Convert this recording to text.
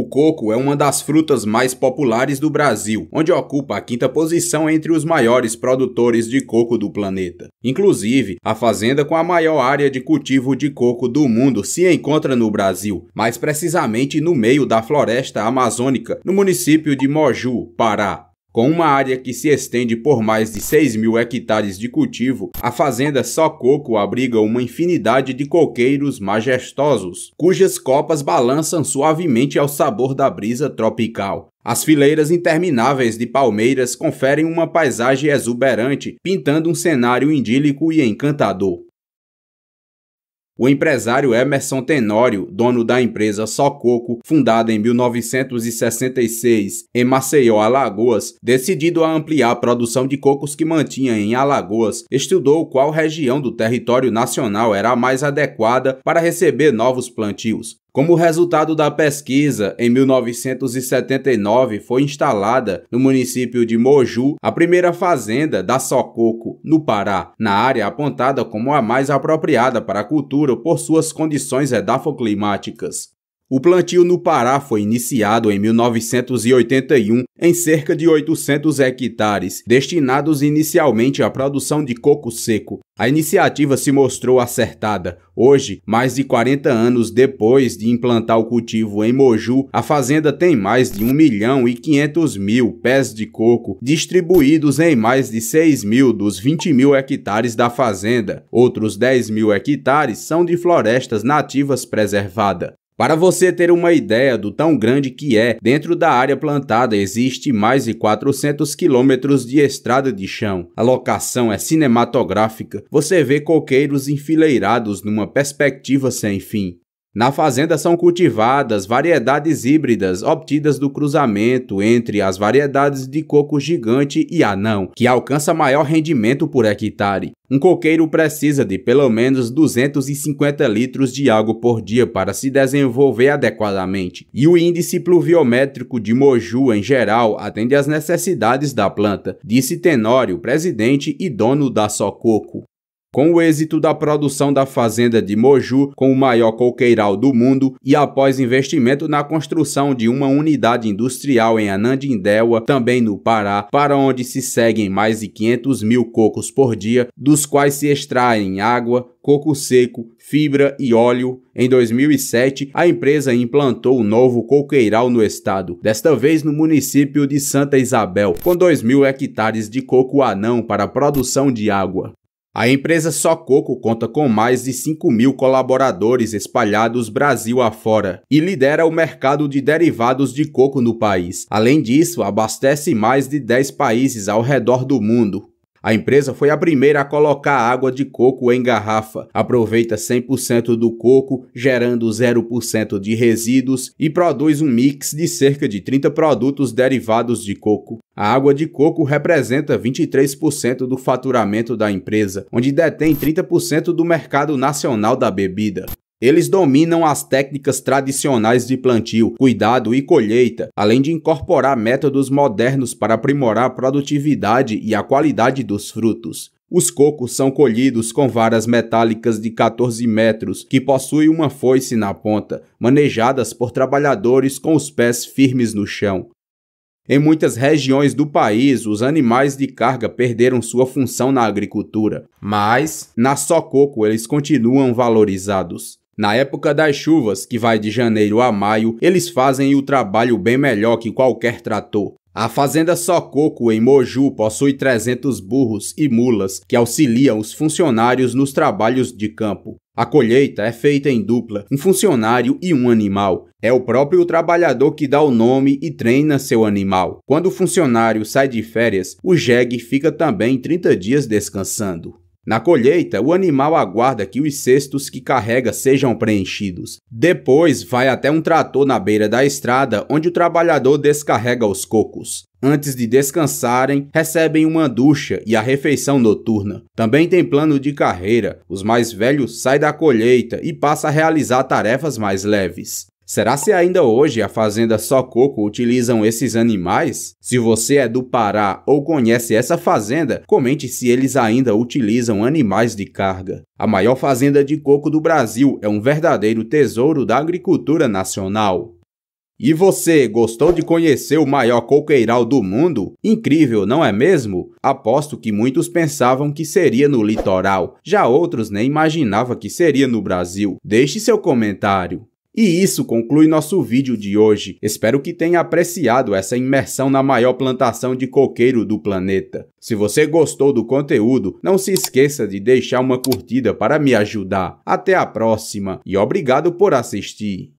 O coco é uma das frutas mais populares do Brasil, onde ocupa a quinta posição entre os maiores produtores de coco do planeta. Inclusive, a fazenda com a maior área de cultivo de coco do mundo se encontra no Brasil, mais precisamente no meio da floresta amazônica, no município de Moju, Pará. Com uma área que se estende por mais de 6 mil hectares de cultivo, a fazenda Só Coco abriga uma infinidade de coqueiros majestosos, cujas copas balançam suavemente ao sabor da brisa tropical. As fileiras intermináveis de palmeiras conferem uma paisagem exuberante, pintando um cenário idílico e encantador. O empresário Emerson Tenório, dono da empresa Só Coco, fundada em 1966 em Maceió, Alagoas, decidido a ampliar a produção de cocos que mantinha em Alagoas, estudou qual região do território nacional era a mais adequada para receber novos plantios. Como resultado da pesquisa, em 1979 foi instalada no município de Moju a primeira fazenda da Sococo, no Pará, na área apontada como a mais apropriada para a cultura por suas condições edafoclimáticas. O plantio no Pará foi iniciado em 1981 em cerca de 800 hectares, destinados inicialmente à produção de coco seco. A iniciativa se mostrou acertada. Hoje, mais de 40 anos depois de implantar o cultivo em Moju, a fazenda tem mais de 1 milhão e 500 mil pés de coco, distribuídos em mais de 6 mil dos 20 mil hectares da fazenda. Outros 10 mil hectares são de florestas nativas preservadas. Para você ter uma ideia do tão grande que é, dentro da área plantada existe mais de 400 quilômetros de estrada de chão. A locação é cinematográfica, você vê coqueiros enfileirados numa perspectiva sem fim. Na fazenda são cultivadas variedades híbridas obtidas do cruzamento entre as variedades de coco gigante e anão, que alcança maior rendimento por hectare. Um coqueiro precisa de pelo menos 250 litros de água por dia para se desenvolver adequadamente, e o índice pluviométrico de Moju em geral atende às necessidades da planta, disse Tenório, presidente e dono da Sococo. Com o êxito da produção da fazenda de Moju, com o maior coqueiral do mundo, e após investimento na construção de uma unidade industrial em Anandindéua, também no Pará, para onde se seguem mais de 500 mil cocos por dia, dos quais se extraem água, coco seco, fibra e óleo. Em 2007, a empresa implantou o um novo coqueiral no estado, desta vez no município de Santa Isabel, com 2 mil hectares de coco anão para produção de água. A empresa Só Coco conta com mais de 5 mil colaboradores espalhados Brasil afora e lidera o mercado de derivados de coco no país. Além disso, abastece mais de 10 países ao redor do mundo. A empresa foi a primeira a colocar água de coco em garrafa. Aproveita 100% do coco, gerando 0% de resíduos e produz um mix de cerca de 30 produtos derivados de coco. A água de coco representa 23% do faturamento da empresa, onde detém 30% do mercado nacional da bebida. Eles dominam as técnicas tradicionais de plantio, cuidado e colheita, além de incorporar métodos modernos para aprimorar a produtividade e a qualidade dos frutos. Os cocos são colhidos com varas metálicas de 14 metros, que possuem uma foice na ponta, manejadas por trabalhadores com os pés firmes no chão. Em muitas regiões do país, os animais de carga perderam sua função na agricultura, mas na só coco eles continuam valorizados. Na época das chuvas, que vai de janeiro a maio, eles fazem o trabalho bem melhor que qualquer trator. A fazenda Só Coco, em Moju, possui 300 burros e mulas que auxiliam os funcionários nos trabalhos de campo. A colheita é feita em dupla, um funcionário e um animal. É o próprio trabalhador que dá o nome e treina seu animal. Quando o funcionário sai de férias, o jegue fica também 30 dias descansando. Na colheita, o animal aguarda que os cestos que carrega sejam preenchidos. Depois, vai até um trator na beira da estrada, onde o trabalhador descarrega os cocos. Antes de descansarem, recebem uma ducha e a refeição noturna. Também tem plano de carreira. Os mais velhos saem da colheita e passam a realizar tarefas mais leves. Será se ainda hoje a fazenda Só Coco utilizam esses animais? Se você é do Pará ou conhece essa fazenda, comente se eles ainda utilizam animais de carga. A maior fazenda de coco do Brasil é um verdadeiro tesouro da agricultura nacional. E você gostou de conhecer o maior coqueiral do mundo? Incrível, não é mesmo? Aposto que muitos pensavam que seria no litoral, já outros nem imaginava que seria no Brasil. Deixe seu comentário. E isso conclui nosso vídeo de hoje. Espero que tenha apreciado essa imersão na maior plantação de coqueiro do planeta. Se você gostou do conteúdo, não se esqueça de deixar uma curtida para me ajudar. Até a próxima e obrigado por assistir.